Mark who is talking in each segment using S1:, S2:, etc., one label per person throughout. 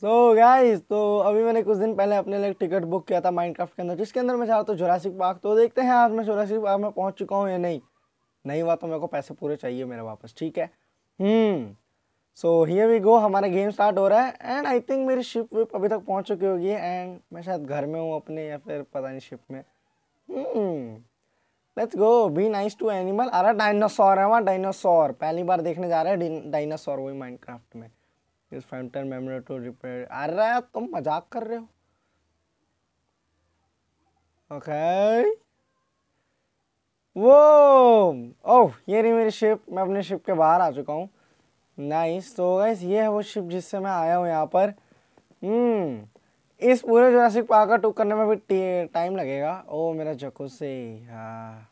S1: सो so guys तो अभी मैंने कुछ दिन पहले अपने लिए टिकट बुक किया था माइनक्राफ्ट के अंदर जिसके अंदर मैं चाह रहा था जोरासिक पार्क तो देखते हैं आज मैं जोरासिक पार्क में पहुँच चुका हूँ या नहीं नहीं हुआ तो मेरे को पैसे पूरे चाहिए मेरे वापस ठीक है सो हियर वी गो हमारा गेम स्टार्ट हो रहा है एंड आई थिंक मेरी शिप विप अभी तक पहुँच चुकी होगी एंड मैं शायद घर में हूँ अपने या फिर पता नहीं शिप में let's go be nice to animal अरे डायनासोर है वहाँ डायनासोर पहली बार देखने जा रहे हैं डायनासोर वही माइंड में इस मेमोरी टू रिपेयर अरे तुम मजाक कर रहे हो ओके वो ओह ये मेरी शिप मैं अपने शिप के बाहर आ चुका हूँ नाइस तो गैस ये है वो शिप जिससे मैं आया हूँ यहाँ पर हम्म इस पूरे जोरासिक पार्क का टूक करने में भी टाइम लगेगा ओ oh, मेरा जकू से हाँ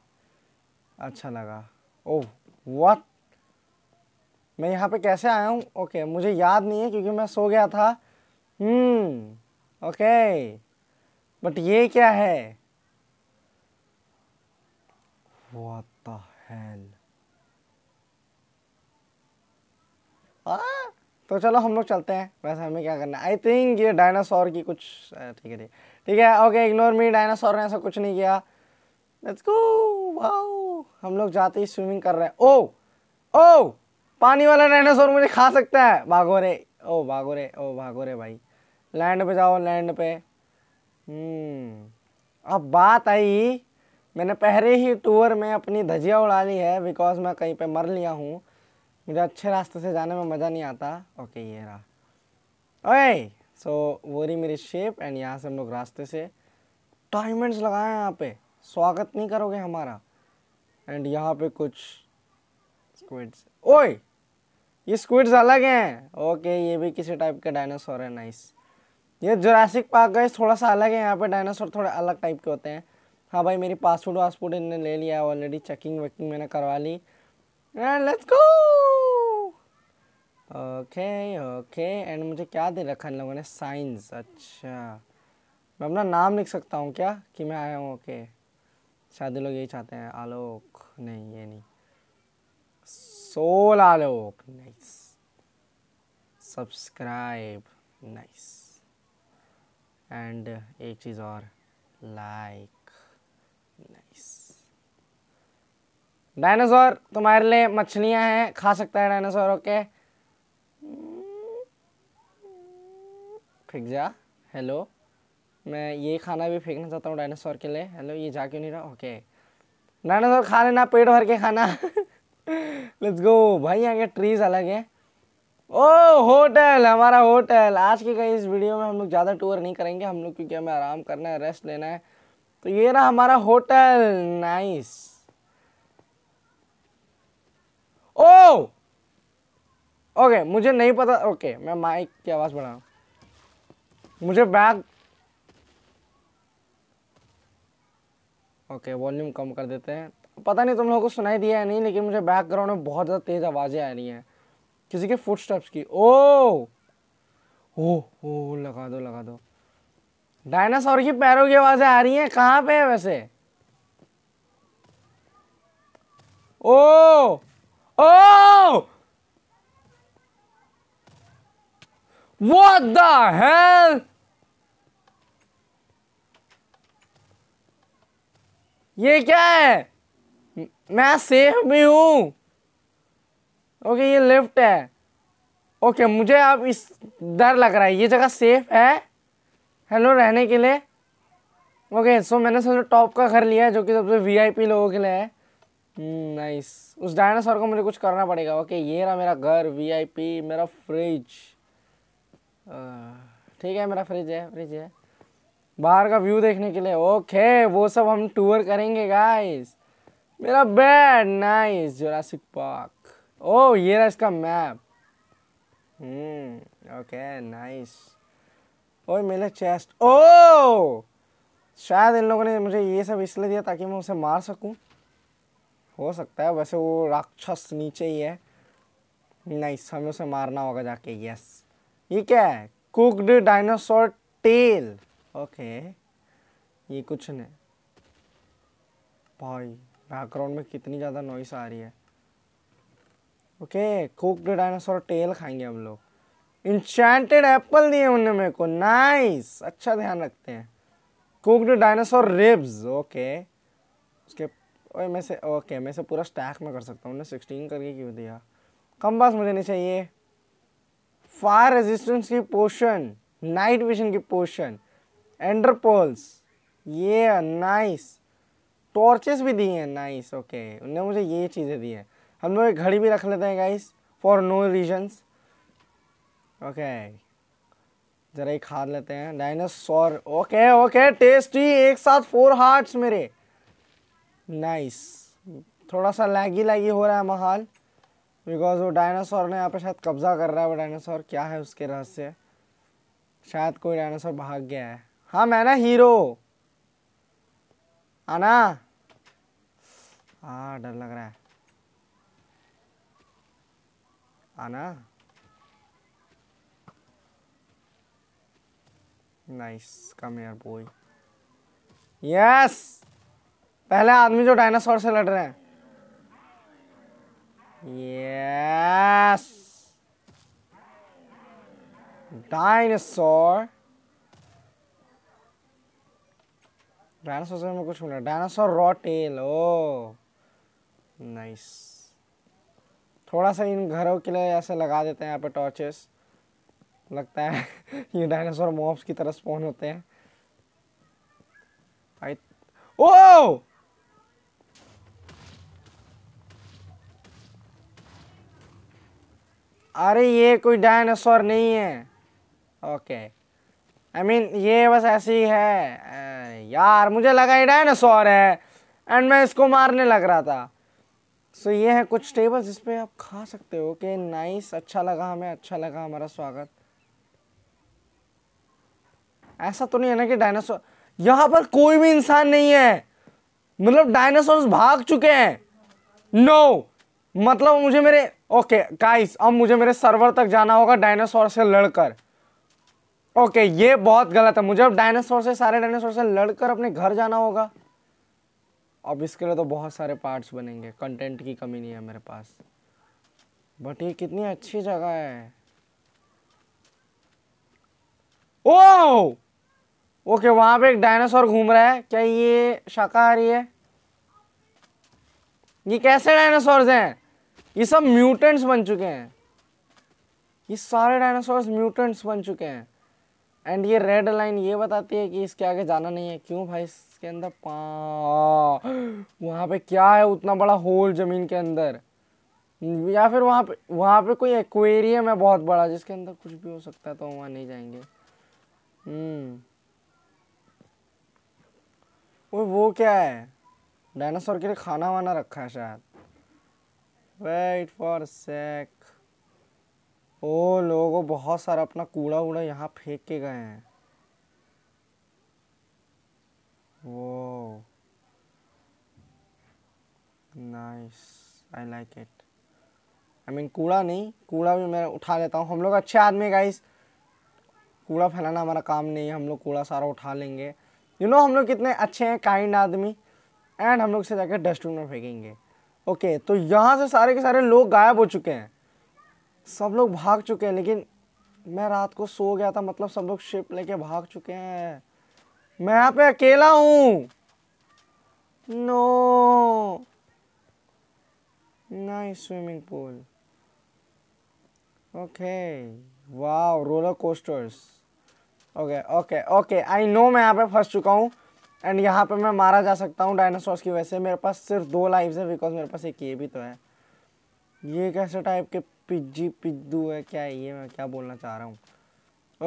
S1: अच्छा लगा ओह oh, व्हाट मैं यहाँ पे कैसे आया हूँ ओके okay, मुझे याद नहीं है क्योंकि मैं सो गया था हम्म ओके बट ये क्या है What the hell? आ, हाँ? तो चलो हम लोग चलते हैं वैसे हमें क्या करना है आई थिंक ये डायनासोर की कुछ ठीक है ठीक है ओके इग्नोर मी डायनासोर ने ऐसा कुछ नहीं किया लेट्स गो हम लोग जाते ही स्विमिंग कर रहे हैं ओ oh, ओ oh. पानी वाला डायनासोर मुझे खा सकता है भागो रे ओ भागो रे ओ भागो रे भाई लैंड पे जाओ लैंड पे हम्म। अब बात आई मैंने पहले ही टूर में अपनी धजिया उड़ा ली है बिकॉज मैं कहीं पे मर लिया हूँ मुझे अच्छे रास्ते से जाने में मज़ा नहीं आता ओके ये रहा ओए सो वो रही मेरी शेप एंड यहाँ से हम लोग रास्ते से डायमंड्स लगाए हैं यहाँ पे स्वागत नहीं करोगे हमारा एंड यहाँ पे कुछ स्क्विड्स ओए ये स्क्विड्स अलग हैं ओके ये भी किसी टाइप के डायनासोर है नाइस ये जोरासिक पार्क गए थोड़ा सा अलग है यहाँ पे डायनासोर थोड़े अलग टाइप के होते हैं हाँ भाई मेरी पासपोर्ट वासपोर्ट इन्हें ले लिया ऑलरेडी चेकिंग वेकिंग मैंने करवा ली and let's go okay okay and मुझे क्या दे रखा इन लोगों ने साइंस अच्छा मैं अपना नाम लिख सकता हूँ क्या कि मैं आया हूँ ओके शादी लोग यही चाहते हैं आलोक नहीं ये नहीं सोलह लोग नाइस सब्सक्राइब नाइस एंड एक चीज़ और लाइक नाइस डायनासोर तुम्हारे लिए मछलियाँ हैं खा सकता है डायनासोर ओके फेंक जा हेलो मैं ये खाना भी फेंकना चाहता हूँ डायनासोर के लिए हेलो ये जा क्यों नहीं रहा ओके डायनासोर खा लेना पेट भर के खाना लेट्स गो भाई यहाँ के ट्रीज अलग है ओ होटल हमारा होटल आज के कहीं इस वीडियो में हम लोग ज़्यादा टूर नहीं करेंगे हम लोग क्योंकि हमें आराम करना है रेस्ट लेना है तो ये रहा हमारा होटल नाइस ओ ओके मुझे नहीं पता ओके मैं माइक की आवाज़ बढ़ा मुझे बैग ओके वॉल्यूम कम कर देते हैं पता नहीं तुम लोगों को सुनाई दिया है नहीं लेकिन मुझे बैकग्राउंड में बहुत ज़्यादा तेज़ आवाज़ें आ रही हैं किसी के फुट स्टेप्स की ओ ओ ओ लगा दो लगा दो डायनासोर की पैरों की आवाज़ें आ रही हैं कहाँ पे है वैसे ओ ओ What the hell? ये क्या है मैं सेफ भी हूँ ओके ये लेफ्ट है ओके मुझे अब इस डर लग रहा है ये जगह सेफ है हेलो रहने के लिए ओके सो मैंने सोचा टॉप का घर लिया है जो कि सबसे वीआईपी लोगों के लिए है नाइस hmm, उस डायनासोर को मुझे कुछ करना पड़ेगा ओके ये रहा मेरा घर वीआईपी मेरा फ्रिज uh, ठीक है मेरा फ्रिज है फ्रिज है बाहर का व्यू देखने के लिए ओके वो सब हम टूर करेंगे गाइस मेरा बैड नाइस जोरासिक पार्क ओ ये रहा इसका मैप हम्म ओके नाइस ओए मेरा चेस्ट ओ शायद इन लोगों ने मुझे ये सब इसलिए दिया ताकि मैं उसे मार सकूं हो सकता है वैसे वो राक्षस नीचे ही है नाइस हमें उसे मारना होगा जाके यस ये क्या है कुकड डायनासोर टेल ओके ये कुछ नहीं भाई बैकग्राउंड में कितनी ज़्यादा नॉइस आ रही है ओके कुकड डायनासोर टेल खाएंगे हम लोग इंशांटेड एप्पल दिए उन्होंने मेरे को नाइस अच्छा ध्यान रखते हैं कुकड डायनासोर रिब्स ओके उसके ओए मैं से ओके मैं से पूरा स्टैक में कर सकता हूँ उन्हें सिक्सटीन करके क्यों दिया कम बास मुझे नहीं चाहिए फायर रेजिस्टेंस की पोशन नाइट विजन की पोशन एंडरपोल्स ये नाइस टॉर्चेस भी दी हैं नाइस ओके उनने मुझे ये चीज़ें दी हैं हम लोग एक घड़ी भी रख लेते हैं guys for no reasons okay ज़रा ही खा लेते हैं डायनासोर ओके ओके टेस्टी एक साथ फोर हार्ट्स मेरे नाइस थोड़ा सा लैगी लैगी हो रहा है महाल बिकॉज वो डायनासोर ने यहाँ पे शायद कब्जा कर रहा है वो डायनासोर क्या है उसके रहस्य शायद कोई डायनासोर भाग गया है हाँ मैं ना हीरो आना हाँ डर लग रहा है आना नाइस कम यार बॉय यस पहले आदमी जो डायनासोर से लड़ रहे हैं यस डायनासोर डायनासोर से मैं कुछ मिला डायनासोर रॉ टेल ओ नाइस थोड़ा सा इन घरों के लिए ऐसे लगा देते हैं यहाँ पे टॉर्चेस लगता है ये डायनासोर मॉब्स की तरह स्पॉन होते हैं आई ओ अरे ये कोई डायनासोर नहीं है ओके आई मीन ये बस ऐसी है यार मुझे लगा ये डायनासोर है एंड मैं इसको मारने लग रहा था सो so, ये है कुछ टेबल्स जिस आप खा सकते हो कि नाइस अच्छा लगा हमें अच्छा लगा हमारा स्वागत ऐसा तो नहीं है ना कि डायनासोर यहाँ पर कोई भी इंसान नहीं है मतलब डायनासोर भाग चुके हैं नो no! मतलब मुझे मेरे ओके okay, अब मुझे मेरे सर्वर तक जाना होगा डायनासोर से लड़कर ओके okay, ये बहुत गलत है मुझे अब डायनासोर से सारे डायनासोर से लड़कर अपने घर जाना होगा अब इसके लिए तो बहुत सारे पार्ट्स बनेंगे कंटेंट की कमी नहीं है मेरे पास बट ये कितनी अच्छी जगह है ओ ओके वहां पे एक डायनासोर घूम रहा है क्या ये शाकाहारी है ये कैसे डायनासोर्स हैं ये सब म्यूटेंट्स बन चुके हैं ये सारे डायनासोर्स म्यूटेंट्स बन चुके हैं एंड ये रेड लाइन ये बताती है कि इसके आगे जाना नहीं है क्यों भाई इसके अंदर वहाँ पे क्या है उतना बड़ा होल ज़मीन के अंदर या फिर वहाँ पे वहाँ पे कोई एक्वेरियम है बहुत बड़ा जिसके अंदर कुछ भी हो सकता है तो वहाँ नहीं जाएंगे वो हम्म। वो क्या है डायनासोर के लिए खाना वाना रखा है शायद वेट फॉर सेक ओ लोगो बहुत सारा अपना कूड़ा वूड़ा यहाँ फेंक के गए हैं वो nice I like it I mean कूड़ा नहीं कूड़ा भी मैं उठा लेता हूँ हम लोग अच्छे आदमी गाइस कूड़ा फैलाना हमारा काम नहीं है हम लोग कूड़ा सारा उठा लेंगे यू you नो know, हम लोग कितने अच्छे हैं काइंड आदमी एंड हम लोग से जाकर डस्टबिन में फेंकेंगे ओके okay, तो यहाँ से सारे के सारे लोग गायब हो चुके हैं सब लोग भाग चुके हैं लेकिन मैं रात को सो गया था मतलब सब लोग शिप लेके भाग चुके हैं मैं यहाँ पे अकेला हूँ no nice swimming pool okay वाह roller coasters okay okay okay I know मैं यहाँ पे फंस चुका हूँ एंड यहाँ पे मैं मारा जा सकता हूँ डायनासोर्स की वजह से मेरे पास सिर्फ दो लाइव्स है बिकॉज मेरे पास एक ये भी तो है ये कैसे टाइप के पिज्जी पिज्जू है क्या है ये मैं क्या बोलना चाह रहा हूँ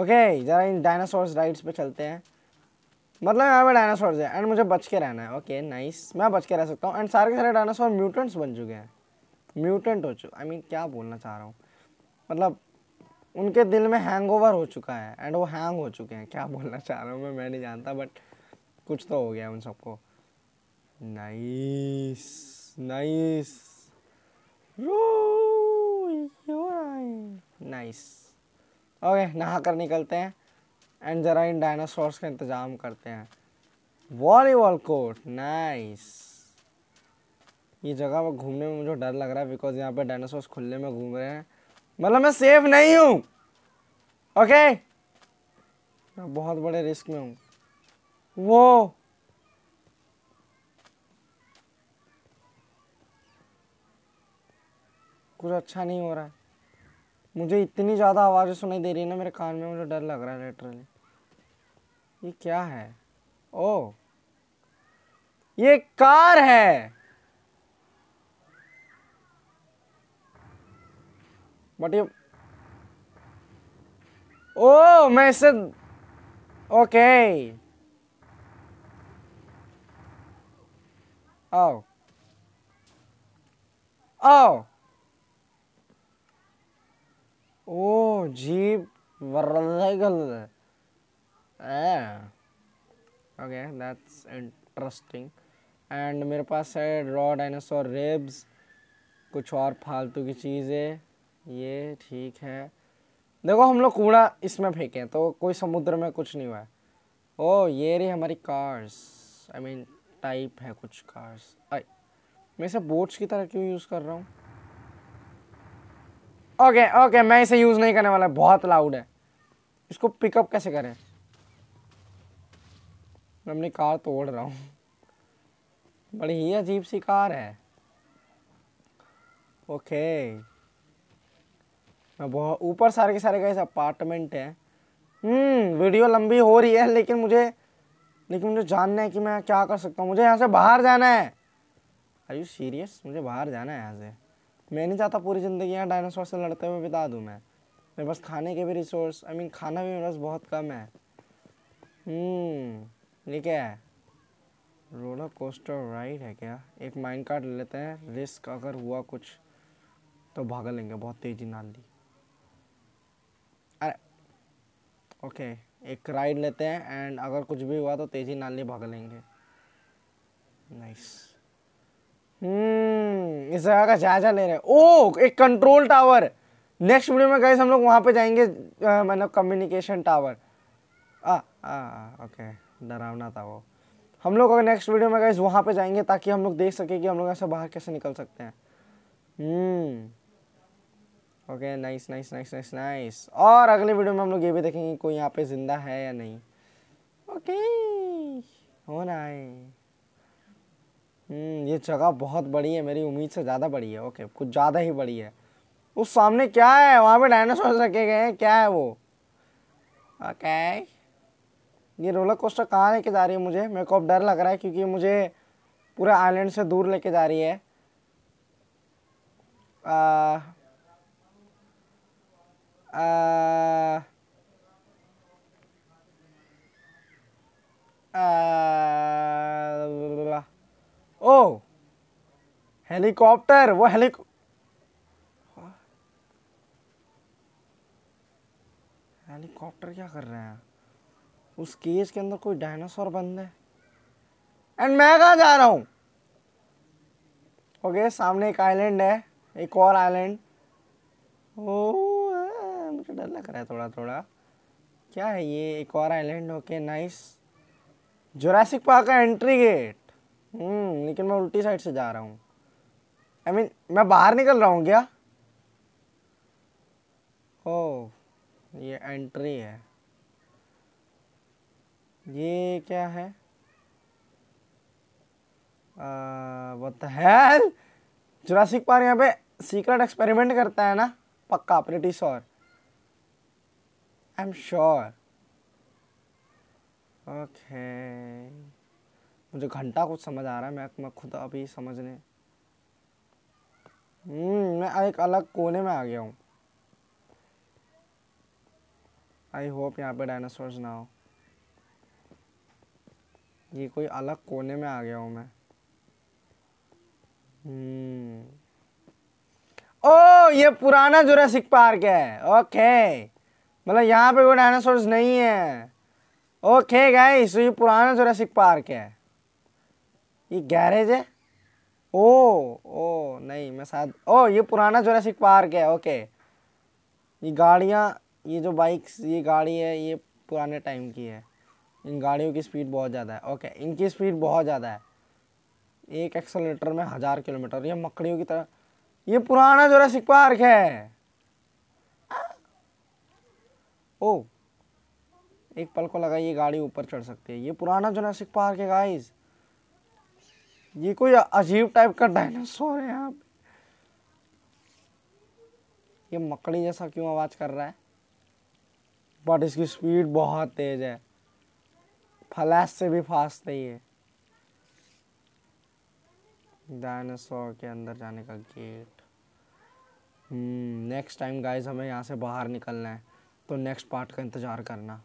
S1: ओके ज़रा इन डायनासोर्स राइड्स पे चलते हैं मतलब यहाँ पे डायनासोर्स है एंड मुझे बच के रहना है ओके नाइस मैं बच के रह सकता हूँ एंड सारे के सारे डायनासोर म्यूटेंट्स बन चुके हैं म्यूटेंट हो चुके आई I मीन mean, क्या बोलना चाह रहा हूँ मतलब उनके दिल में ओवर हो चुका है एंड वो हैंग हो चुके हैं क्या बोलना चाह रहा हूँ मैं मैं नहीं जानता बट कुछ तो हो गया उन सबको नाइस नाइस नाइस ओके नहा कर निकलते हैं एंड ज़रा इन डायनासोर्स का इंतज़ाम करते हैं वॉलीबॉल कोर्ट नाइस ये जगह पर घूमने में मुझे डर लग रहा है बिकॉज यहाँ पे डायनासोर्स खुले में घूम रहे हैं मतलब मैं सेफ नहीं हूँ ओके okay? मैं बहुत बड़े रिस्क में हूँ वो कुछ अच्छा नहीं हो रहा है मुझे इतनी ज़्यादा आवाज़ें सुनाई दे रही है ना मेरे कान में मुझे डर लग रहा है लिटरली ये क्या है ओ ये कार है बट ये ओ मैं इससे ओके आओ आओ jeep Verandagal. Ah. Okay, that's and मेरे पास है रॉ डायनासोर रेब्स कुछ और फालतू की चीज़ें ये ठीक है देखो हम लोग कूड़ा इसमें फेंके तो कोई समुद्र में कुछ नहीं हुआ है ओ ये रही हमारी cars I I mean mean, type है कुछ कार्स आई मैं इसे बोट्स की तरह क्यों यूज़ कर रहा हूँ ओके ओके मैं इसे यूज़ नहीं करने वाला बहुत लाउड है इसको पिकअप कैसे करें मैं अपनी कार तोड़ रहा हूँ बड़ी ही अजीब सी कार है ओके मैं बहुत ऊपर सारे के सारे का अपार्टमेंट है हम्म hmm, वीडियो लंबी हो रही है लेकिन मुझे लेकिन मुझे जानना है कि मैं क्या कर सकता हूँ मुझे यहाँ से बाहर जाना है आर यू सीरियस मुझे बाहर जाना है यहाँ से मैं नहीं चाहता पूरी ज़िंदगी यहाँ डायनासोर से लड़ते हुए बिता दूँ मैं मेरे पास खाने के भी resource I I mean mean, खाना भी मेरे पास बहुत कम है हम्म, ये क्या है रोलर कोस्टर राइड है क्या एक माइंड कार्ड ले लेते हैं रिस्क अगर हुआ कुछ तो भाग लेंगे बहुत तेज़ी नाल दी अरे ओके एक राइड लेते हैं एंड अगर कुछ भी हुआ तो तेज़ी नाली भाग लेंगे नाइस हम्म इस जगह का जायजा ले रहे हैं ओ एक कंट्रोल टावर नेक्स्ट वीडियो में गाइस हम लोग वहाँ पे जाएंगे मतलब कम्युनिकेशन टावर आ आ ओके डरावना था वो हम लोग अगर नेक्स्ट वीडियो में गाइस वहाँ पे जाएंगे ताकि हम लोग देख सकें कि हम लोग ऐसे बाहर कैसे निकल सकते हैं okay nice nice nice nice nice और अगले वीडियो में हम लोग ये भी देखेंगे कोई यहाँ पे ज़िंदा है या नहीं ओके हो ना हम्म, ये जगह बहुत बड़ी है मेरी उम्मीद से ज़्यादा बड़ी है ओके कुछ ज़्यादा ही बड़ी है उस सामने क्या है वहाँ पे डायनासोर रखे गए हैं क्या है वो ओके ये रोलर कोस्टर कहाँ लेके जा रही है मुझे मेरे को अब डर लग रहा है क्योंकि मुझे पूरे आइलैंड से दूर लेके जा रही है आ, आ, आ, ओ हेलीकॉप्टर वो हेली हेलीकॉप्टर क्या कर रहे हैं उस केज के अंदर कोई डायनासोर बंद है एंड मैं कहाँ जा रहा हूँ ओके okay, सामने एक आइलैंड है एक और आइलैंड ओ मुझे डर लग रहा है थोड़ा थोड़ा क्या है ये एक और island okay nice Jurassic Park का एंट्री गेट हम्म लेकिन मैं उल्टी साइड से जा रहा हूँ आई मीन मैं बाहर निकल रहा हूँ क्या ओ ये एंट्री है ये क्या है व्हाट हेल जुरासिक पार यहाँ पे सीक्रेट एक्सपेरिमेंट करता है ना पक्का pretty sure I am sure okay मुझे घंटा कुछ समझ आ रहा है मैं मैं खुद अभी समझने हम्म, मैं एक अलग कोने में आ गया हूँ आई होप यहाँ पे डायनासोर्स ना हो ये कोई अलग कोने में आ गया हूँ मैं हम्म। ओ ये पुराना जोरासिक पार्क है ओके मतलब यहाँ पे वो डायनासोर्स नहीं है ओके गाइस तो ये पुराना जोरासिक पार्क है ये गैरेज है ओ ओ नहीं मैं शायद ओ ये पुराना जोरासिक पार्क है ओके ये गाड़ियाँ ये जो बाइक्स ये गाड़ी है ये पुराने टाइम की है इन गाड़ियों की स्पीड बहुत ज़्यादा है ओके इनकी स्पीड बहुत ज़्यादा है एक एक्सेलेटर में हज़ार किलोमीटर ये मकड़ियों की तरह ये पुराना जोरासिक पार्क है ओ एक पल को लगा ये गाड़ी ऊपर चढ़ सकती है ये पुराना जोरासिक पार्क है गाइज ये कोई अजीब टाइप का डायनासोर है यहाँ पे ये मकड़ी जैसा क्यों आवाज कर रहा है बट इसकी स्पीड बहुत तेज है फ्लैश से भी फास्ट नहीं है डायनासोर के अंदर जाने का गेट नेक्स्ट टाइम गाइज हमें यहाँ से बाहर निकलना है तो नेक्स्ट पार्ट का इंतज़ार करना